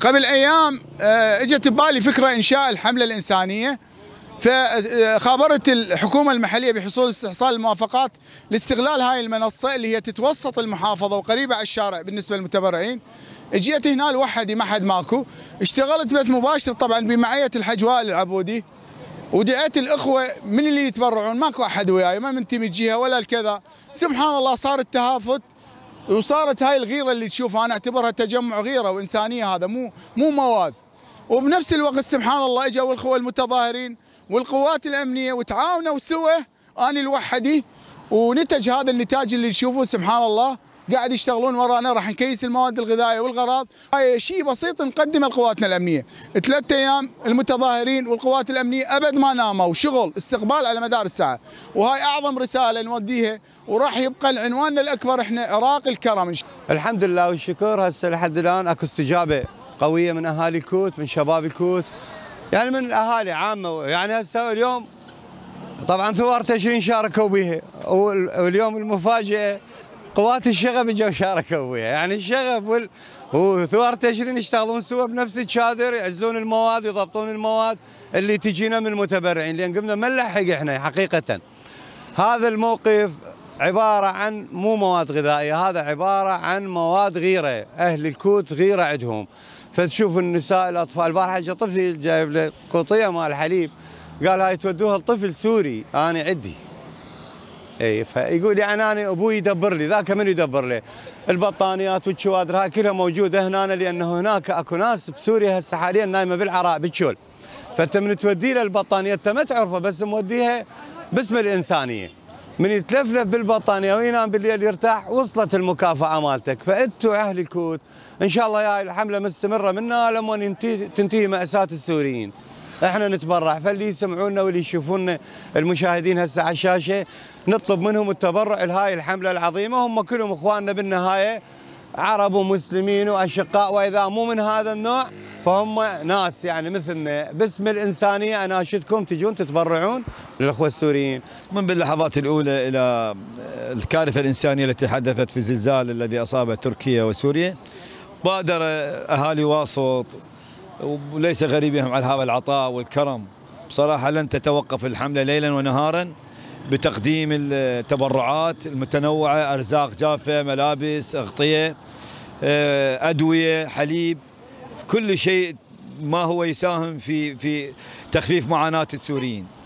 قبل ايام آه، اجت ببالي فكره انشاء الحمله الانسانيه فخابرت آه، الحكومه المحليه بحصول استحصال الموافقات لاستغلال هاي المنصه اللي هي تتوسط المحافظه وقريبه على الشارع بالنسبه للمتبرعين اجيت هنا لوحدي ما حد ماكو اشتغلت بث مباشر طبعا بمعيه وائل العبودي ودعيت الاخوه من اللي يتبرعون ماكو احد وياي ما منتمي جهه ولا الكذا سبحان الله صار التهافت وصارت هاي الغيره اللي تشوفها انا اعتبرها تجمع غيره وانسانيه هذا مو مو مواد وبنفس الوقت سبحان الله اجوا الاخوه المتظاهرين والقوات الامنيه وتعاونوا سوا اني الوحدي ونتج هذا النتاج اللي تشوفه سبحان الله قاعد يشتغلون ورانا راح نكيس المواد الغذائيه والغراض هاي شيء بسيط نقدمه لقواتنا الامنيه ثلاث ايام المتظاهرين والقوات الامنيه ابد ما ناموا شغل استقبال على مدار الساعه وهاي اعظم رساله نوديها وراح يبقى العنوان الاكبر احنا عراق الكرم الحمد لله والشكر هسه لحد الان اكو استجابه قويه من اهالي الكوت من شباب الكوت يعني من الاهالي عامه يعني هسه اليوم طبعا ثوار تشرين شاركوا بها واليوم المفاجاه قوات الشغب جو شاركوا فيها يعني الشغب وال... وثوار تشرين يشتغلون سوا بنفس الشادر يعزون المواد ويضبطون المواد اللي تجينا من المتبرعين لان قمنا ما نلحق احنا حقيقه هذا الموقف عبارة عن مو مواد غذائية هذا عبارة عن مواد غيرة أهل الكوت غيرة عندهم فتشوف النساء الأطفال البارحة جاء طفل جايب له قطية مال حليب قال هاي تودوها لطفل سوري أنا عندي اي فيقول يعني انا ابوي يدبر لي ذاك من يدبر لي البطانيات والشوادر هاي كلها موجوده هنا لانه هناك اكو ناس بسوريا هسه حاليا نايمه بالعراء بالشول فانت من تودي له البطانيه انت ما تعرفه بس موديها باسم الانسانيه من يتلفلف بالبطانيه وينام بالليل يرتاح وصلت المكافاه مالتك فانتوا اهل الكوت ان شاء الله يا الحمله مستمره منا لما تنتهي ماساه السوريين احنا نتبرع فاللي يسمعونا واللي يشوفونا المشاهدين هسه على الشاشه نطلب منهم التبرع لهاي الحمله العظيمه هم كلهم اخواننا بالنهايه عرب ومسلمين واشقاء واذا مو من هذا النوع فهم ناس يعني مثلنا باسم الانسانيه اناشدكم تجون تتبرعون للاخوه السوريين. من باللحظات الاولى الى الكارثه الانسانيه التي حدثت في الزلزال الذي اصاب تركيا وسوريا بادر اهالي واسط وليس غريبهم على هذا العطاء والكرم بصراحة لن تتوقف الحملة ليلا ونهارا بتقديم التبرعات المتنوعة أرزاق جافة ملابس أغطية آه، أدوية حليب كل شيء ما هو يساهم في في تخفيف معاناة السوريين